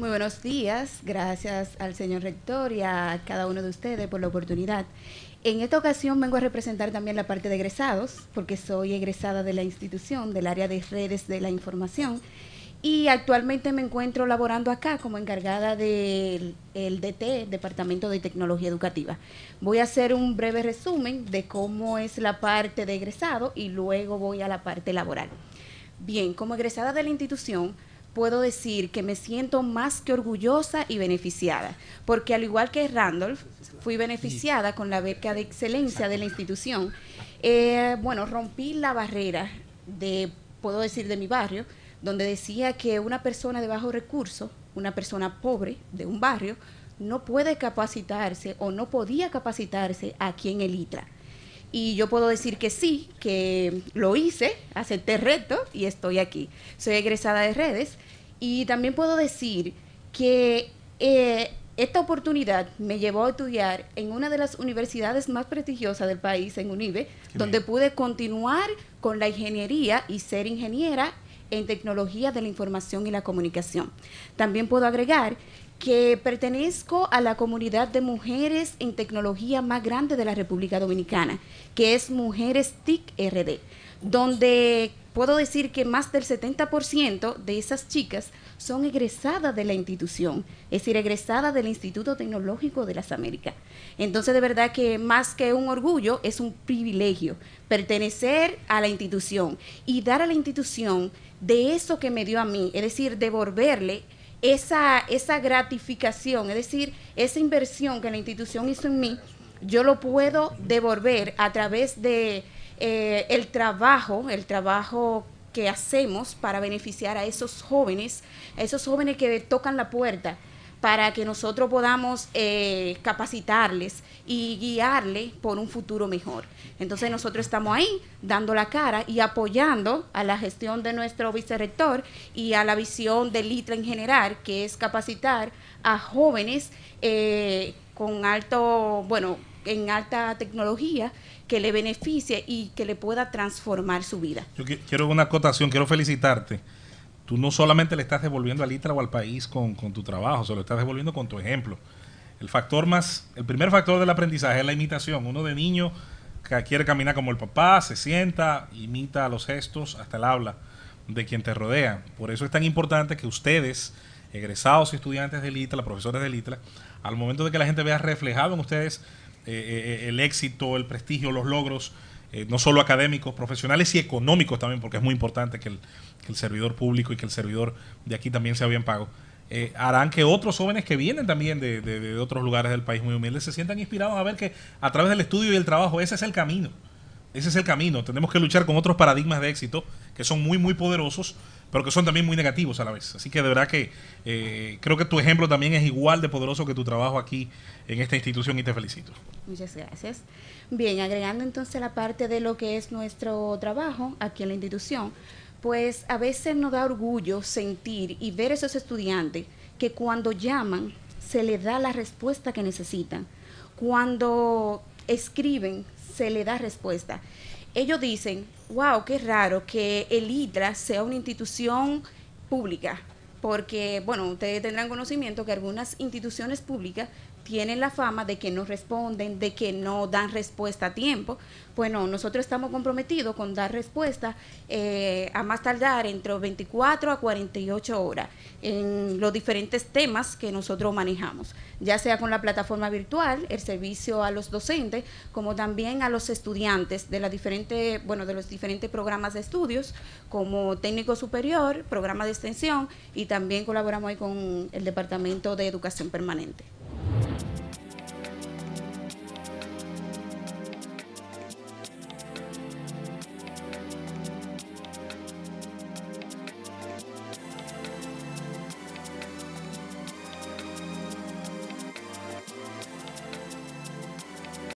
Muy buenos días, gracias al señor rector y a cada uno de ustedes por la oportunidad. En esta ocasión vengo a representar también la parte de egresados, porque soy egresada de la institución del área de redes de la información y actualmente me encuentro laborando acá como encargada del DT, Departamento de Tecnología Educativa. Voy a hacer un breve resumen de cómo es la parte de egresado y luego voy a la parte laboral. Bien, como egresada de la institución, puedo decir que me siento más que orgullosa y beneficiada, porque al igual que Randolph, fui beneficiada con la beca de excelencia de la institución. Eh, bueno, rompí la barrera de, puedo decir, de mi barrio, donde decía que una persona de bajo recurso, una persona pobre de un barrio, no puede capacitarse o no podía capacitarse aquí en el ITRA y yo puedo decir que sí, que lo hice, acepté el reto y estoy aquí. Soy egresada de redes y también puedo decir que eh, esta oportunidad me llevó a estudiar en una de las universidades más prestigiosas del país, en UNIBE, donde pude continuar con la ingeniería y ser ingeniera en tecnología de la información y la comunicación. También puedo agregar que pertenezco a la comunidad de mujeres en tecnología más grande de la República Dominicana, que es Mujeres TIC RD, donde puedo decir que más del 70% de esas chicas son egresadas de la institución, es decir, egresadas del Instituto Tecnológico de las Américas. Entonces, de verdad que más que un orgullo, es un privilegio pertenecer a la institución y dar a la institución de eso que me dio a mí, es decir, devolverle esa, esa gratificación, es decir, esa inversión que la institución hizo en mí, yo lo puedo devolver a través de eh, el trabajo, el trabajo que hacemos para beneficiar a esos jóvenes, a esos jóvenes que tocan la puerta, para que nosotros podamos eh, capacitarles y guiarles por un futuro mejor. Entonces nosotros estamos ahí dando la cara y apoyando a la gestión de nuestro vicerrector y a la visión del ITRA e en general, que es capacitar a jóvenes eh, con alto, bueno, en alta tecnología que le beneficie y que le pueda transformar su vida. Yo quiero una acotación, quiero felicitarte. Tú no solamente le estás devolviendo al ITRA o al país con, tu trabajo, se lo estás devolviendo con tu ejemplo. El factor más, el primer factor del aprendizaje es la imitación. Uno de niño que quiere caminar como el papá, se sienta, imita los gestos, hasta el habla de quien te rodea. Por eso es tan importante que ustedes, egresados y estudiantes del los profesores del ITRA, al momento de que la gente vea reflejado en ustedes eh, eh, el éxito, el prestigio, los logros, eh, no solo académicos, profesionales y económicos también, porque es muy importante que el, servidor público y que el servidor de aquí también sea bien pago, harán que otros jóvenes que vienen también de, de, otros lugares del país muy humildes se sientan inspirados a ver que a través del estudio y el trabajo ese es el camino. Ese es el camino. Tenemos que luchar con otros paradigmas de éxito que son muy, muy poderosos, pero que son también muy negativos a la vez. Así que de verdad que eh, creo que tu ejemplo también es igual de poderoso que tu trabajo aquí en esta institución y te felicito. Muchas gracias. Bien, agregando entonces la parte de lo que es nuestro trabajo aquí en la institución, pues a veces nos da orgullo sentir y ver a esos estudiantes que cuando llaman se les da la respuesta que necesitan. Cuando escriben, se le da respuesta. Ellos dicen, wow, qué raro que el ITRA sea una institución pública, porque, bueno, ustedes tendrán conocimiento que algunas instituciones públicas tienen la fama de que no responden, de que no dan respuesta a tiempo. Bueno, nosotros estamos comprometidos con dar respuesta eh, a más tardar entre 24 a 48 horas en los diferentes temas que nosotros manejamos, ya sea con la plataforma virtual, el servicio a los docentes, como también a los estudiantes de, la diferente, bueno, de los diferentes programas de estudios, como técnico superior, programa de extensión, y también colaboramos con el Departamento de Educación Permanente.